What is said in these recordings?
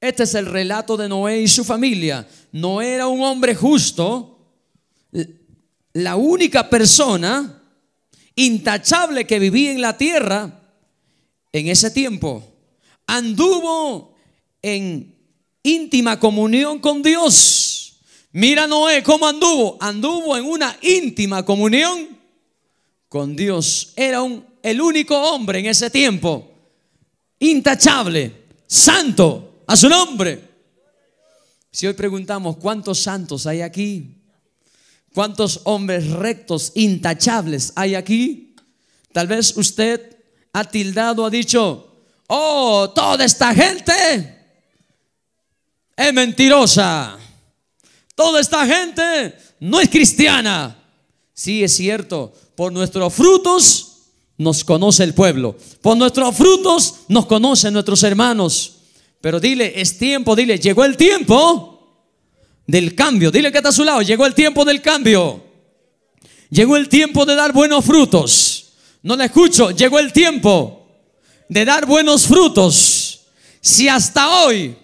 Este es el relato de Noé y su familia. Noé era un hombre justo, la única persona intachable que vivía en la tierra en ese tiempo. Anduvo en íntima comunión con Dios. Mira Noé cómo anduvo. Anduvo en una íntima comunión con Dios. Era el único hombre en ese tiempo. Intachable, santo, a su nombre. Si hoy preguntamos cuántos santos hay aquí, cuántos hombres rectos, intachables hay aquí, tal vez usted ha tildado, ha dicho, oh, toda esta gente es mentirosa. Toda esta gente no es cristiana. Sí, es cierto, por nuestros frutos nos conoce el pueblo. Por nuestros frutos nos conocen nuestros hermanos. Pero dile, es tiempo, dile, llegó el tiempo del cambio. Dile que está a su lado, llegó el tiempo del cambio. Llegó el tiempo de dar buenos frutos. No le escucho, llegó el tiempo de dar buenos frutos. Si hasta hoy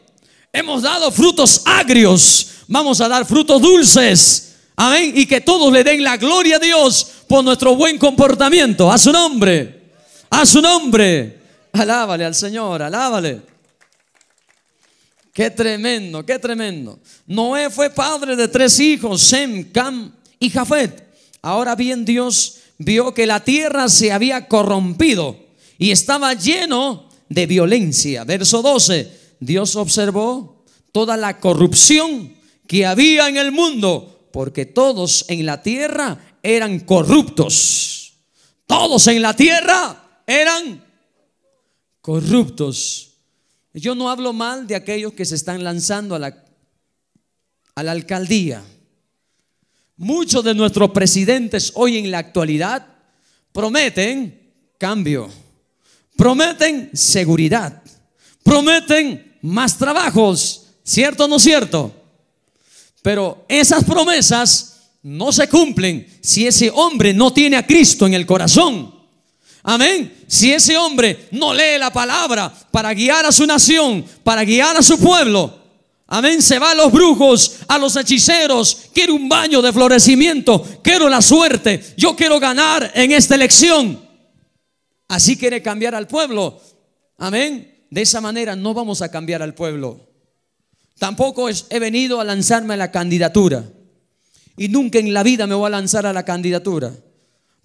hemos dado frutos agrios, vamos a dar frutos dulces. Amén. Y que todos le den la gloria a Dios por nuestro buen comportamiento. A su nombre. A su nombre. Alábale al Señor. Alábale. Qué tremendo, qué tremendo. Noé fue padre de tres hijos, Sem, Cam y Jafet. Ahora bien Dios vio que la tierra se había corrompido y estaba lleno de violencia. Verso 12, Dios observó toda la corrupción que había en el mundo, porque todos en la tierra eran corruptos. Todos en la tierra eran corruptos. Yo no hablo mal de aquellos que se están lanzando a la, alcaldía. Muchos de nuestros presidentes hoy en la actualidad prometen cambio, prometen seguridad, prometen más trabajos, ¿cierto o no cierto? Pero esas promesas no se cumplen si ese hombre no tiene a Cristo en el corazón. Amén. Si ese hombre no lee la palabra para guiar a su nación, para guiar a su pueblo, Amén. Se va a los brujos, a los hechiceros. Quiero un baño de florecimiento. Quiero la suerte. Yo quiero ganar en esta elección. Así quiere cambiar al pueblo. Amén. De esa manera no vamos a cambiar al pueblo. Tampoco he venido a lanzarme a la candidatura. Y nunca en la vida me voy a lanzar a la candidatura.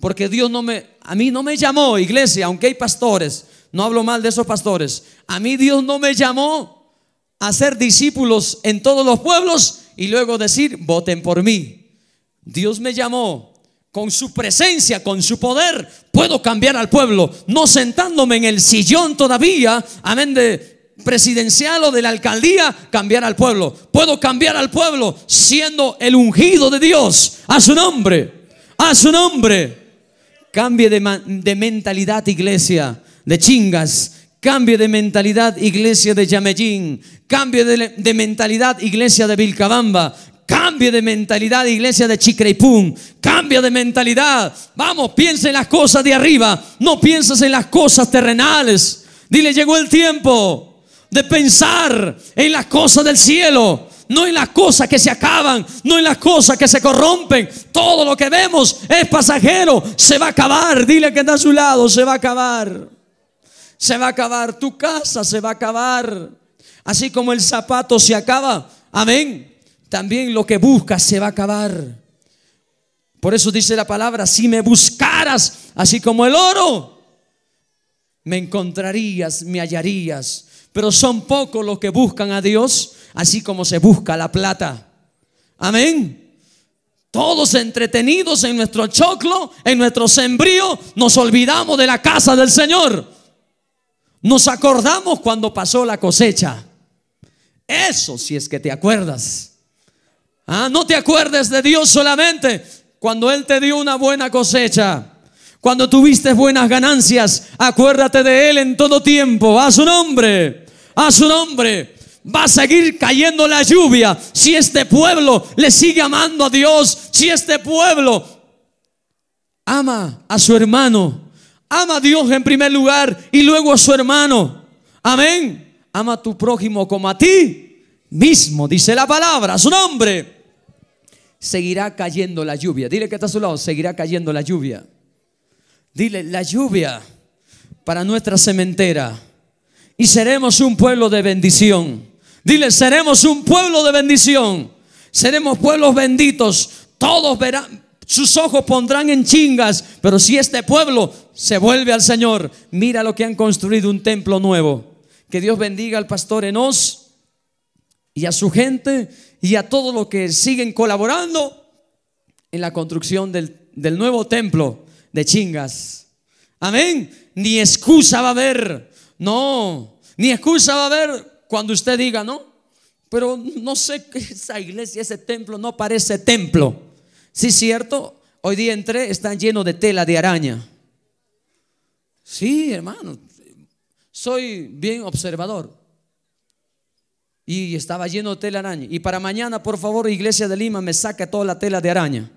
Porque Dios no me, a mí no me llamó, iglesia, aunque hay pastores, no hablo mal de esos pastores. A mí Dios no me llamó a ser discípulos en todos los pueblos y luego decir, voten por mí. Dios me llamó con su presencia, con su poder, puedo cambiar al pueblo, no sentándome en el sillón todavía, amén, de presidencial o de la alcaldía, cambiar al pueblo. Puedo cambiar al pueblo siendo el ungido de Dios, a su nombre, a su nombre. Cambie de, mentalidad, iglesia, de chingas. Cambie de mentalidad, iglesia de Yamellín. Cambie de, mentalidad, iglesia de Vilcabamba. Cambie de mentalidad, iglesia de Chicreipún. cambio de mentalidad. Vamos, piensa en las cosas de arriba. No pienses en las cosas terrenales. Dile, llegó el tiempo de pensar en las cosas del cielo no en las cosas que se acaban, no en las cosas que se corrompen. Todo lo que vemos es pasajero, se va a acabar. Dile que está a su lado, se va a acabar. Se va a acabar, tu casa se va a acabar. Así como el zapato se acaba, amén. También lo que buscas se va a acabar. Por eso dice la palabra, si me buscaras, así como el oro, me encontrarías, me hallarías pero son pocos los que buscan a Dios, así como se busca la plata. Amén. Todos entretenidos en nuestro choclo, en nuestro sembrío, nos olvidamos de la casa del Señor. Nos acordamos cuando pasó la cosecha. Eso si es que te acuerdas. Ah, no te acuerdes de Dios solamente cuando Él te dio una buena cosecha. Cuando tuviste buenas ganancias, acuérdate de Él en todo tiempo. A su nombre, a su nombre. Va a seguir cayendo la lluvia si este pueblo le sigue amando a Dios, si este pueblo ama a su hermano, ama a Dios en primer lugar y luego a su hermano. Amén. Ama a tu prójimo como a ti mismo, dice la palabra, a su nombre. Seguirá cayendo la lluvia. Dile que está a su lado, seguirá cayendo la lluvia. Dile, la lluvia para nuestra cementera. Y seremos un pueblo de bendición. Dile, seremos un pueblo de bendición. Seremos pueblos benditos. Todos verán, sus ojos pondrán en chingas. Pero si este pueblo se vuelve al Señor, mira lo que han construido, un templo nuevo. Que Dios bendiga al pastor Enos y a su gente y a todos los que siguen colaborando en la construcción del, del nuevo templo de chingas. Amén. Ni excusa va a haber. No, ni excusa va a haber cuando usted diga, no, pero no sé, que esa iglesia, ese templo no parece templo. Sí, cierto, hoy día entré, están llenos de tela de araña. Sí, hermano, soy bien observador. Y estaba lleno de tela de araña. Y para mañana, por favor, Iglesia de Lima, me saque toda la tela de araña.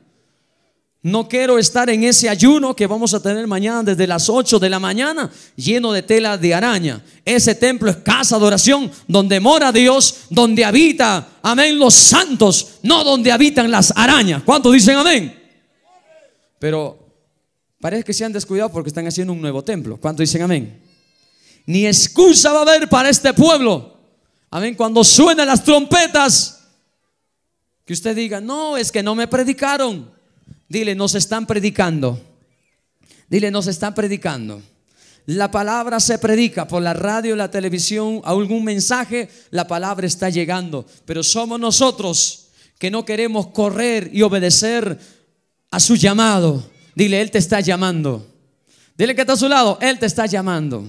No quiero estar en ese ayuno que vamos a tener mañana desde las 8 de la mañana, lleno de tela de araña. Ese templo es casa de oración donde mora Dios, donde habita, amén, los santos, no donde habitan las arañas. ¿Cuántos dicen amén? Pero parece que se han descuidado porque están haciendo un nuevo templo. ¿Cuántos dicen amén? Ni excusa va a haber para este pueblo. Amén, cuando suenen las trompetas, que usted diga, no, es que no me predicaron. Dile, nos están predicando. Dile, nos están predicando. La palabra se predica por la radio, la televisión, algún mensaje, la palabra está llegando. Pero somos nosotros que no queremos correr y obedecer a su llamado. Dile, Él te está llamando. Dile que está a su lado, Él te está llamando.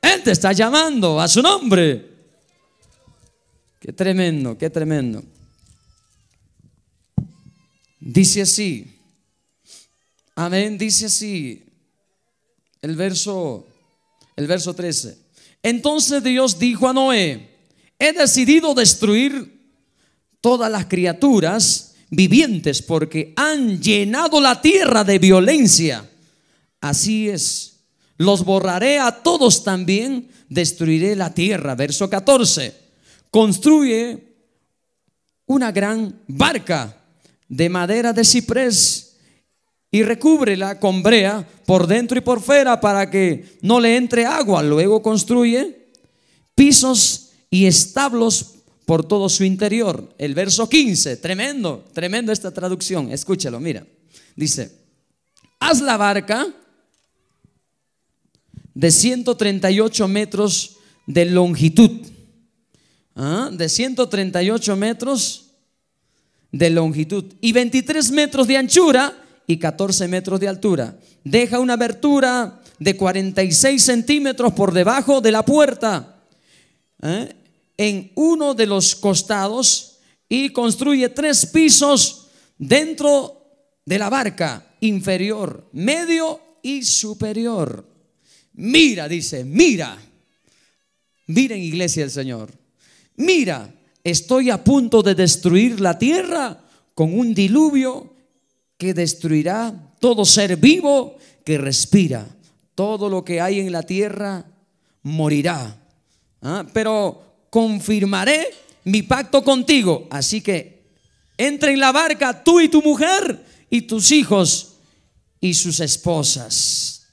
Él te está llamando a su nombre. Qué tremendo, qué tremendo. Dice así, amén, dice así, el verso, el verso 13. Entonces Dios dijo a Noé, he decidido destruir todas las criaturas vivientes porque han llenado la tierra de violencia. Así es, los borraré a todos también, destruiré la tierra. Verso 14, construye una gran barca de madera de ciprés y recúbrela con brea por dentro y por fuera para que no le entre agua. Luego construye pisos y establos por todo su interior. El verso 15, tremendo, tremendo esta traducción. Escúchalo, mira. Dice, haz la barca de 138 metros de longitud. ¿Ah? De 138 metros de longitud y 23 metros de anchura y 14 metros de altura. Deja una abertura de 46 centímetros por debajo de la puerta ¿eh? en uno de los costados y construye tres pisos dentro de la barca, inferior, medio y superior. Mira, dice, mira. Miren iglesia del Señor. Mira, estoy a punto de destruir la tierra con un diluvio que destruirá todo ser vivo que respira. Todo lo que hay en la tierra morirá. Ah, pero confirmaré mi pacto contigo. Así que entre en la barca tú y tu mujer y tus hijos y sus esposas.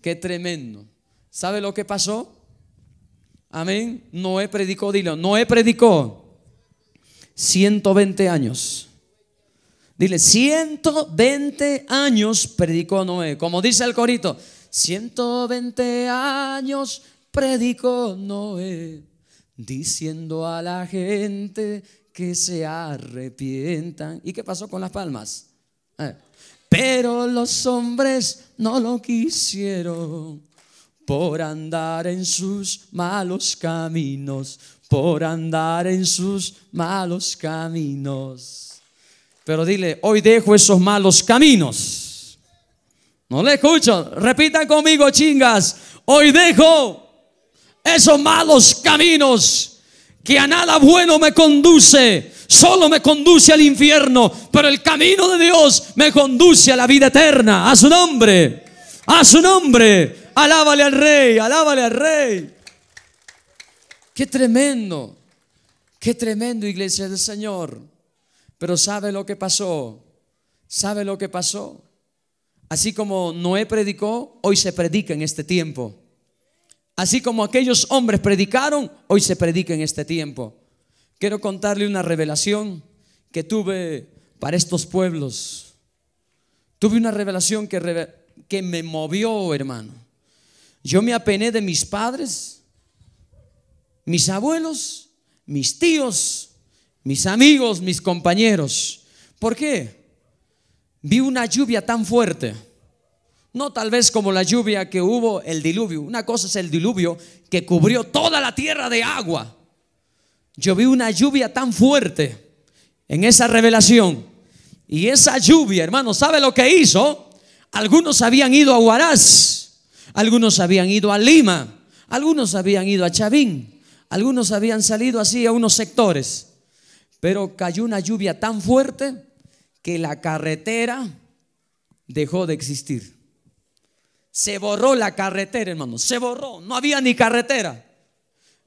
Qué tremendo. ¿Sabe lo que pasó? Amén. Noé predicó, dilo. Noé predicó 120 años. Dile, 120 años predicó Noé. Como dice el corito, 120 años predicó Noé, diciendo a la gente que se arrepientan. ¿Y qué pasó con las palmas? Eh, pero los hombres no lo quisieron por andar en sus malos caminos, por andar en sus malos caminos. Pero dile, hoy dejo esos malos caminos. No le escucho, repitan conmigo chingas, hoy dejo esos malos caminos que a nada bueno me conduce, solo me conduce al infierno, pero el camino de Dios me conduce a la vida eterna, a su nombre, a su nombre. Alábale al rey, alábale al rey. Qué tremendo, qué tremendo iglesia del Señor. Pero ¿sabe lo que pasó? ¿Sabe lo que pasó? Así como Noé predicó, hoy se predica en este tiempo. Así como aquellos hombres predicaron, hoy se predica en este tiempo. Quiero contarle una revelación que tuve para estos pueblos. Tuve una revelación que, que me movió, hermano. Yo me apené de mis padres, mis abuelos, mis tíos, mis amigos, mis compañeros. ¿Por qué? Vi una lluvia tan fuerte. No tal vez como la lluvia que hubo el diluvio. Una cosa es el diluvio que cubrió toda la tierra de agua. Yo vi una lluvia tan fuerte en esa revelación. Y esa lluvia, hermano, ¿sabe lo que hizo? Algunos habían ido a Huaraz algunos habían ido a Lima, algunos habían ido a Chavín, algunos habían salido así a unos sectores, pero cayó una lluvia tan fuerte que la carretera dejó de existir. Se borró la carretera, hermano, se borró, no había ni carretera.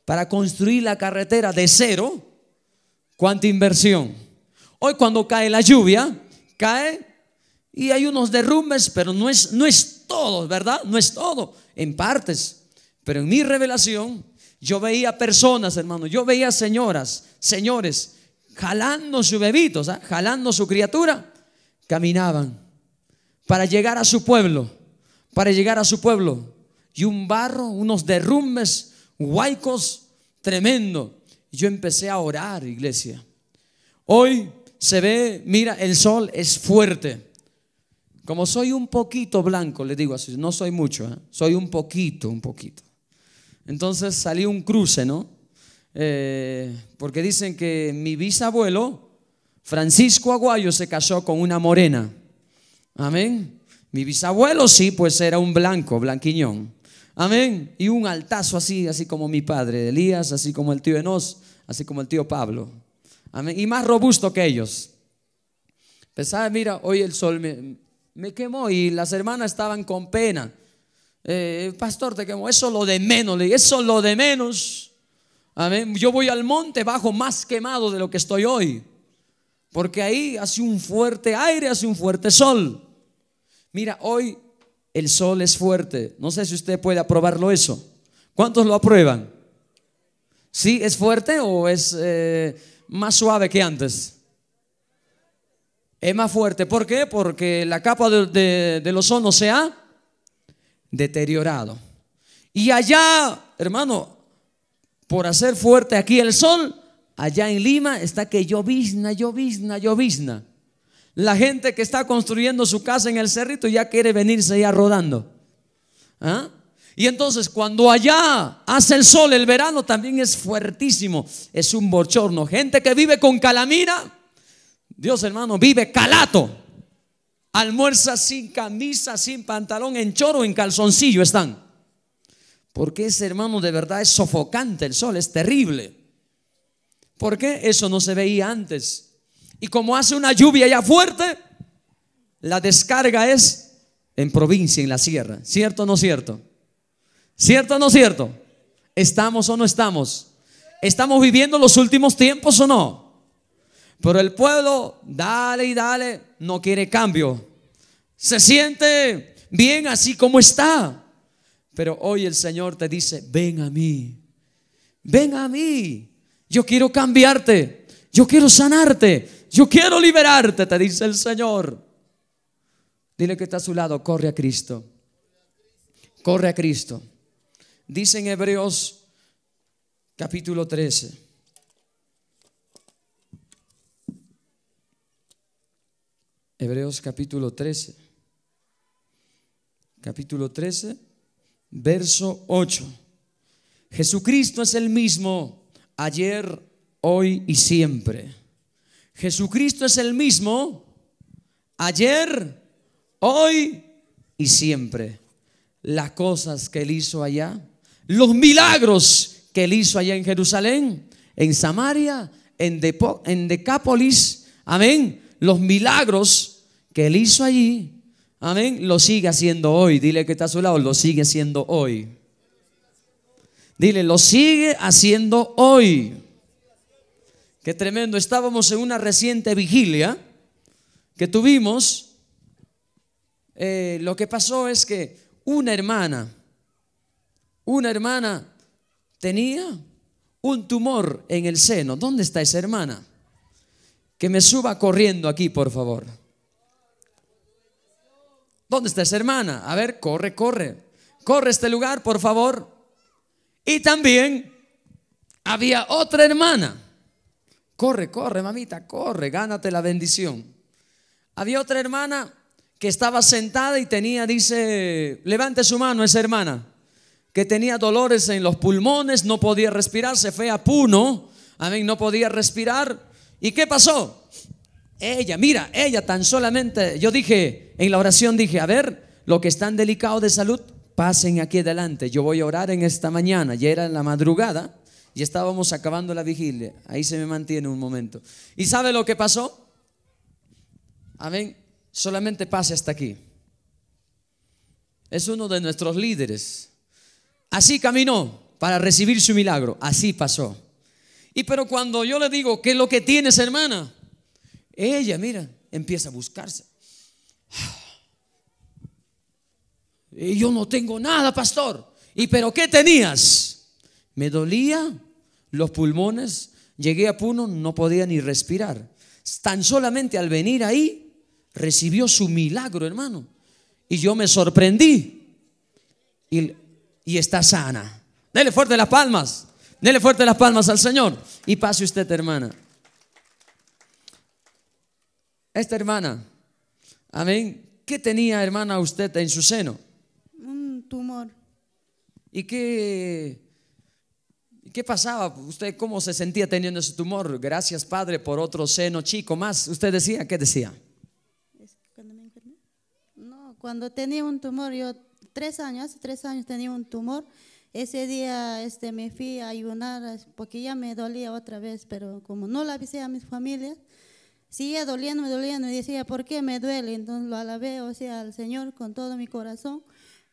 Para construir la carretera de cero, ¿cuánta inversión? Hoy cuando cae la lluvia, cae y hay unos derrumbes, pero no es, no es todo ¿verdad? No es todo, en partes. Pero en mi revelación, yo veía personas, hermano, yo veía señoras, señores, jalando su bebito ¿ah? jalando su criatura, caminaban para llegar a su pueblo, para llegar a su pueblo. Y un barro, unos derrumbes, huaicos, tremendo. yo empecé a orar, iglesia. Hoy se ve, mira, el sol es fuerte. Como soy un poquito blanco, le digo así, no soy mucho, ¿eh? soy un poquito, un poquito. Entonces salió un cruce, ¿no? Eh, porque dicen que mi bisabuelo, Francisco Aguayo, se casó con una morena. Amén. Mi bisabuelo sí, pues era un blanco, blanquiñón. Amén. Y un altazo así, así como mi padre Elías, así como el tío Enos, así como el tío Pablo. Amén. Y más robusto que ellos. Pensaba, pues, mira, hoy el sol me, me quemó y las hermanas estaban con pena. Eh, pastor, te quemó, eso lo de menos, le eso lo de menos. Amén. Yo voy al monte bajo más quemado de lo que estoy hoy, porque ahí hace un fuerte aire, hace un fuerte sol. Mira, hoy el sol es fuerte. No sé si usted puede aprobarlo eso. ¿Cuántos lo aprueban? ¿Sí es fuerte o es eh, más suave que antes? es más fuerte. ¿Por qué? Porque la capa de, los del se ha deteriorado. Y allá, hermano, por hacer fuerte aquí el sol, allá en Lima está que llovizna, llovizna, llovizna. La gente que está construyendo su casa en el cerrito ya quiere venirse ya rodando. ¿Ah? Y entonces cuando allá hace el sol, el verano también es fuertísimo, es un bochorno. Gente que vive con calamina, Dios hermano vive calato. Almuerza sin camisa, sin pantalón, en choro, en calzoncillo están. Porque ese hermano de verdad es sofocante el sol, es terrible. ¿Por qué? eso no se veía antes. Y como hace una lluvia ya fuerte, la descarga es en provincia, en la sierra. ¿Cierto o no cierto? ¿Cierto o no cierto? ¿Estamos o no estamos? ¿Estamos viviendo los últimos tiempos o no? Pero el pueblo, dale y dale, no quiere cambio. Se siente bien así como está. Pero hoy el Señor te dice, ven a mí, ven a mí. Yo quiero cambiarte, yo quiero sanarte, yo quiero liberarte, te dice el Señor. Dile que está a su lado, corre a Cristo. Corre a Cristo. Dice en Hebreos capítulo 13. Hebreos capítulo 13. Capítulo 13, verso 8. Jesucristo es el mismo ayer, hoy y siempre. Jesucristo es el mismo ayer, hoy y siempre. Las cosas que él hizo allá, los milagros que él hizo allá en Jerusalén, en Samaria, en, Decápolis, amén, los milagros que Él hizo allí, amén, lo sigue haciendo hoy. Dile que está a su lado, lo sigue haciendo hoy. Dile, lo sigue haciendo hoy. Qué tremendo. Estábamos en una reciente vigilia que tuvimos. Eh, lo que pasó es que una hermana, una hermana tenía un tumor en el seno. ¿Dónde está esa hermana? Que me suba corriendo aquí, por favor. ¿Dónde está esa hermana? A ver, corre, corre. Corre a este lugar, por favor. Y también había otra hermana. Corre, corre, mamita, corre, gánate la bendición. Había otra hermana que estaba sentada y tenía, dice, levante su mano esa hermana, que tenía dolores en los pulmones, no podía respirar, se fue a Puno, amén, no podía respirar. ¿Y qué pasó? Ella, mira, ella tan solamente, yo dije, en la oración dije, a ver, lo que están delicado de salud, pasen aquí adelante, yo voy a orar en esta mañana, ya era en la madrugada, y estábamos acabando la vigilia, ahí se me mantiene un momento. ¿Y sabe lo que pasó? Amén, solamente pase hasta aquí. Es uno de nuestros líderes. Así caminó para recibir su milagro, así pasó. Y pero cuando yo le digo, ¿qué es lo que tienes, hermana? Ella, mira, empieza a buscarse. yo no tengo nada, pastor. ¿Y pero qué tenías? Me dolía los pulmones. Llegué a Puno, no podía ni respirar. Tan solamente al venir ahí, recibió su milagro, hermano. Y yo me sorprendí. Y, está sana. Dele fuerte las palmas. Dele fuerte las palmas al Señor. Y pase usted, hermana. Esta hermana, amén, ¿qué tenía hermana usted en su seno? Un tumor. ¿Y qué, qué pasaba? ¿Usted cómo se sentía teniendo ese tumor? Gracias Padre por otro seno chico más. ¿Usted decía? ¿Qué decía? Cuando me enfermé. No, cuando tenía un tumor, yo tres años, hace tres años tenía un tumor. Ese día este, me fui a ayunar porque ya me dolía otra vez, pero como no la avisé a mis familias, Seguía doliendo, me doliendo y decía, ¿por qué me duele? Entonces lo alabé, o sea, al Señor con todo mi corazón.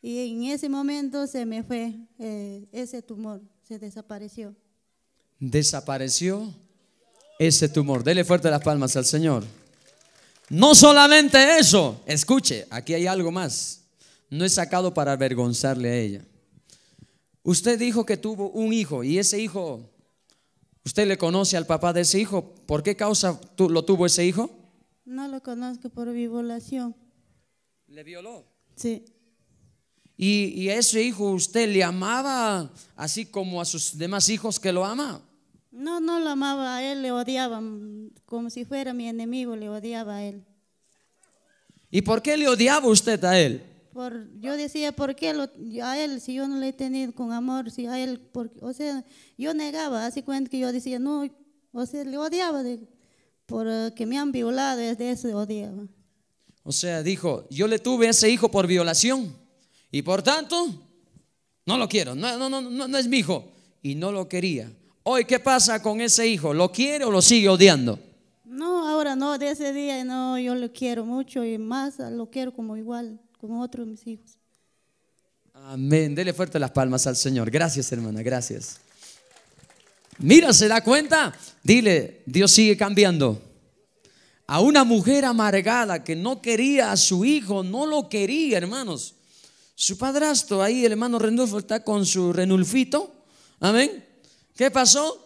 Y en ese momento se me fue eh, ese tumor, se desapareció. Desapareció ese tumor. Dele fuerte las palmas al Señor. No solamente eso, escuche, aquí hay algo más. No he sacado para avergonzarle a ella. Usted dijo que tuvo un hijo y ese hijo Usted le conoce al papá de ese hijo. ¿Por qué causa lo tuvo ese hijo? No lo conozco por violación. ¿Le violó? Sí. ¿Y, ¿Y, a ese hijo usted le amaba así como a sus demás hijos que lo ama? No, no lo amaba, a él le odiaba, mm, como si fuera mi enemigo, le odiaba a él. ¿Y por qué le odiaba usted a él? yo decía, ¿por qué a él si yo no le he tenido con amor? Si a él, o sea, yo negaba, así cuenta que yo decía, no, o sea, le odiaba de, porque eh, me han violado, desde eso odiaba. O sea, dijo, yo le tuve a ese hijo por violación y por tanto, no lo quiero, no, no, no, no, no es mi hijo y no lo quería. Hoy, ¿qué pasa con ese hijo? ¿Lo quiere o lo sigue odiando? No, ahora no, de ese día no, yo lo quiero mucho y más lo quiero como igual. Como otro de mis hijos. Amén. Dele fuerte las palmas al Señor. Gracias, hermana. Gracias. Mira, ¿se da cuenta? Dile, Dios sigue cambiando. A una mujer amargada que no quería a su hijo, no lo quería, hermanos. Su padrastro ahí, el hermano Renulfo, está con su Renulfito. Amén. ¿Qué pasó?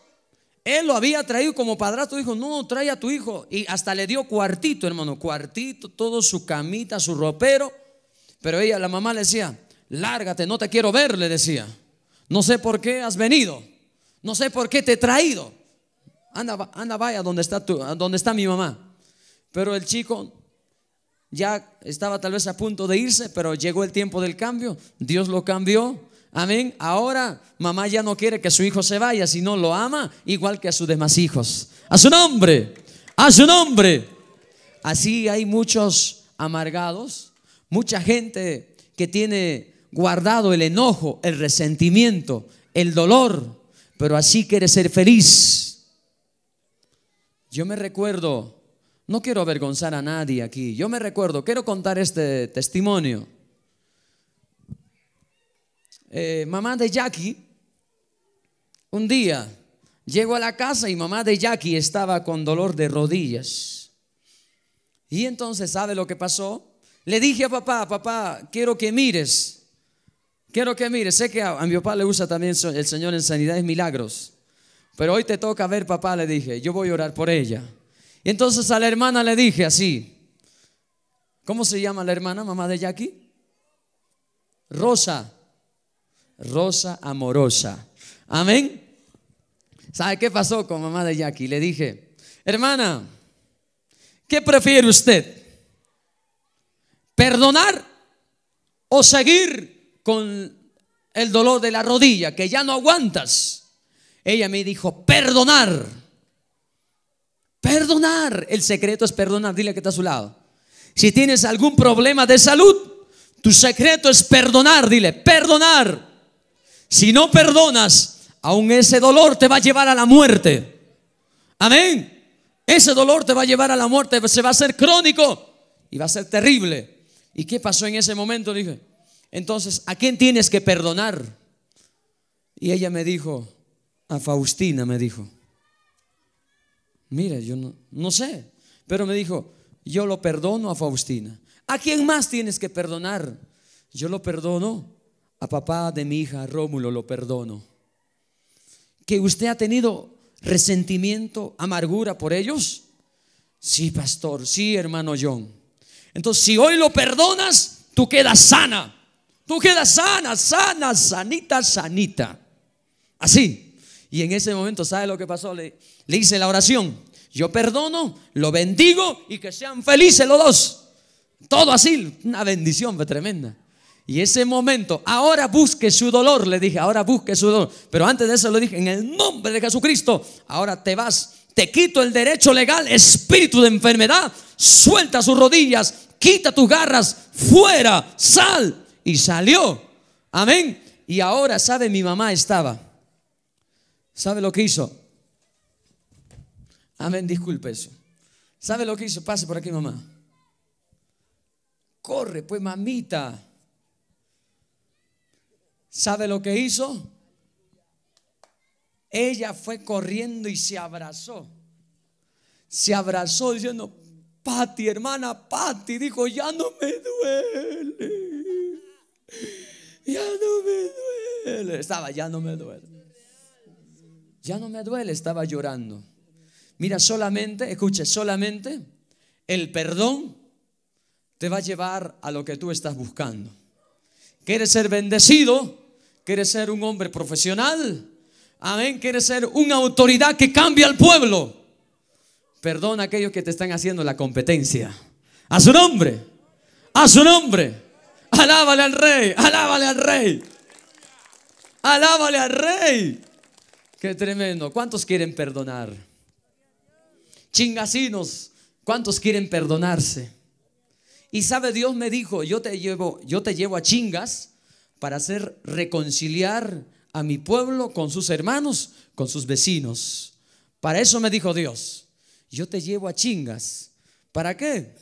Él lo había traído como padrastro, dijo, no, trae a tu hijo. Y hasta le dio cuartito, hermano, cuartito, todo su camita, su ropero. Pero ella, la mamá le decía, lárgate, no te quiero ver, le decía. No sé por qué has venido. No sé por qué te he traído. Anda, anda vaya donde está, tu, donde está mi mamá. Pero el chico ya estaba tal vez a punto de irse, pero llegó el tiempo del cambio. Dios lo cambió. Amén. Ahora mamá ya no quiere que su hijo se vaya, sino lo ama igual que a sus demás hijos. A su nombre. A su nombre. Así hay muchos amargados Mucha gente que tiene guardado el enojo, el resentimiento, el dolor, pero así quiere ser feliz. Yo me recuerdo, no quiero avergonzar a nadie aquí, yo me recuerdo, quiero contar este testimonio. Eh, mamá de Jackie, un día llegó a la casa y mamá de Jackie estaba con dolor de rodillas. Y entonces, ¿sabe lo que pasó? Le dije a papá, papá, quiero que mires. Quiero que mires. Sé que a, mi papá le usa también el Señor en Sanidad, sanidades milagros. Pero hoy te toca ver, papá, le dije. Yo voy a orar por ella. Y entonces a la hermana le dije así. ¿Cómo se llama la hermana, mamá de Jackie? Rosa. Rosa amorosa. Amén. ¿Sabe qué pasó con mamá de Jackie? Le dije, hermana, ¿qué prefiere usted? perdonar o seguir con el dolor de la rodilla, que ya no aguantas. Ella me dijo, perdonar. Perdonar. El secreto es perdonar. Dile que está a su lado. Si tienes algún problema de salud, tu secreto es perdonar. Dile, perdonar. Si no perdonas, aún ese dolor te va a llevar a la muerte. Amén. Ese dolor te va a llevar a la muerte. Se va a hacer crónico y va a ser terrible. ¿Y qué pasó en ese momento? Dije, entonces, ¿a quién tienes que perdonar? Y ella me dijo, a Faustina me dijo, mira, yo no, no sé, pero me dijo, yo lo perdono a Faustina. ¿A quién más tienes que perdonar? Yo lo perdono a papá de mi hija, Rómulo, lo perdono. ¿Que usted ha tenido resentimiento, amargura por ellos? Sí, pastor, sí, hermano John. Entonces, si hoy lo perdonas, tú quedas sana. Tú quedas sana, sana, sanita, sanita. Así. Y en ese momento, ¿sabe lo que pasó? Le, le hice la oración. Yo perdono, lo bendigo y que sean felices los dos. Todo así, una bendición tremenda. Y ese momento, ahora busque su dolor, le dije, ahora busque su dolor. Pero antes de eso le dije, en el nombre de Jesucristo, ahora te vas, te quito el derecho legal, espíritu de enfermedad, suelta sus rodillas, quita tus garras, fuera, sal. Y salió. Amén. Y ahora, ¿sabe? Mi mamá estaba. ¿Sabe lo que hizo? Amén, disculpe eso. ¿Sabe lo que hizo? Pase por aquí, mamá. Corre, pues, mamita. ¿Sabe lo que hizo? Ella fue corriendo y se abrazó. Se abrazó diciendo, Patti, hermana Pati, dijo, ya no me duele. Ya no me duele. Estaba, ya no me duele. Ya no me duele, estaba llorando. Mira, solamente, escuche, solamente el perdón te va a llevar a lo que tú estás buscando. ¿Quieres ser bendecido? ¿Quieres ser un hombre profesional? Amén. ¿Quieres ser una autoridad que cambia al pueblo? Perdona a aquellos que te están haciendo la competencia. A su nombre. A su nombre. Alábale al rey. Alábale al rey. Alábale al rey. Qué tremendo. ¿Cuántos quieren perdonar? Chingasinos ¿Cuántos quieren perdonarse? Y sabe, Dios me dijo, yo te llevo, yo te llevo a chingas para hacer reconciliar a mi pueblo con sus hermanos, con sus vecinos. Para eso me dijo Dios yo te llevo a chingas. ¿Para qué?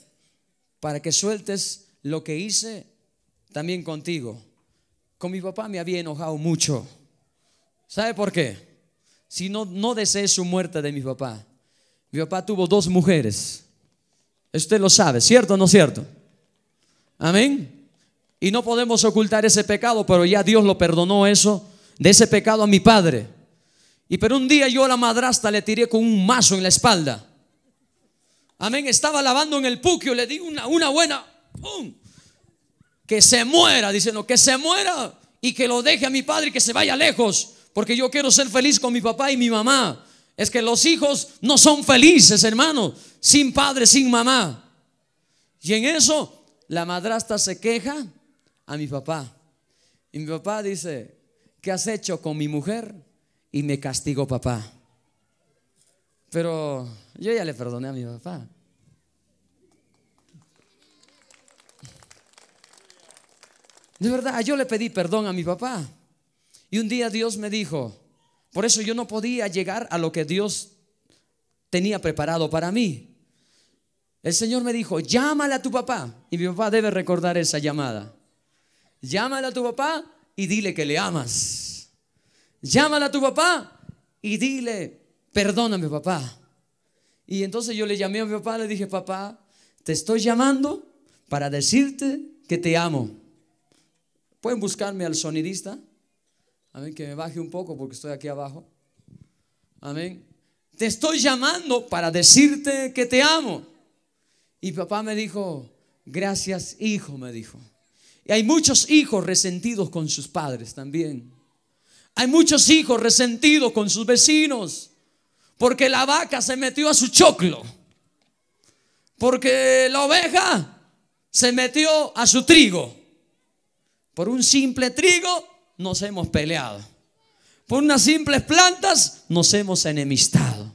Para que sueltes lo que hice también contigo. Con mi papá me había enojado mucho. ¿Sabe por qué? Si no, no deseé su muerte de mi papá. Mi papá tuvo dos mujeres. usted lo sabe, ¿cierto o no cierto? Amén. Y no podemos ocultar ese pecado, pero ya Dios lo perdonó eso, de ese pecado a mi padre. Y pero un día yo a la madrasta le tiré con un mazo en la espalda. Amén. Estaba lavando en el puquio. Le di una, buena. ¡Pum! Que se muera. Diciendo que se muera. Y que lo deje a mi padre y que se vaya lejos. Porque yo quiero ser feliz con mi papá y mi mamá. Es que los hijos no son felices, hermano. Sin padre, sin mamá. Y en eso la madrastra se queja a mi papá. Y mi papá dice, ¿qué has hecho con mi mujer? Y me castigo papá. Pero yo ya le perdoné a mi papá. De verdad, yo le pedí perdón a mi papá. Y un día Dios me dijo, por eso yo no podía llegar a lo que Dios tenía preparado para mí. El Señor me dijo, llámale a tu papá. Y mi papá debe recordar esa llamada. Llámale a tu papá y dile que le amas. Llámale a tu papá y dile, perdóname papá. Y entonces yo le llamé a mi papá, le dije, papá, te estoy llamando para decirte que te amo. Pueden buscarme al sonidista. Amén, que me baje un poco porque estoy aquí abajo. Amén. Te estoy llamando para decirte que te amo. Y papá me dijo, gracias hijo, me dijo. Y hay muchos hijos resentidos con sus padres también. Hay muchos hijos resentidos con sus vecinos. Porque la vaca se metió a su choclo. Porque la oveja se metió a su trigo. Por un simple trigo nos hemos peleado. Por unas simples plantas nos hemos enemistado.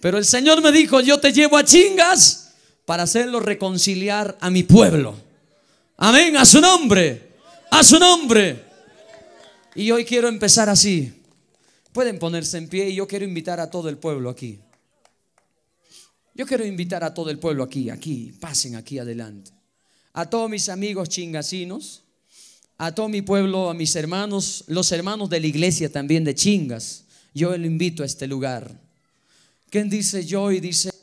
Pero el Señor me dijo, yo te llevo a chingas para hacerlo reconciliar a mi pueblo. Amén, a su nombre, a su nombre. Y hoy quiero empezar así. Pueden ponerse en pie y yo quiero invitar a todo el pueblo aquí. Yo quiero invitar a todo el pueblo aquí, aquí, pasen aquí adelante. A todos mis amigos chingasinos, a todo mi pueblo, a mis hermanos, los hermanos de la iglesia también de chingas. Yo los invito a este lugar. ¿Quién dice yo y dice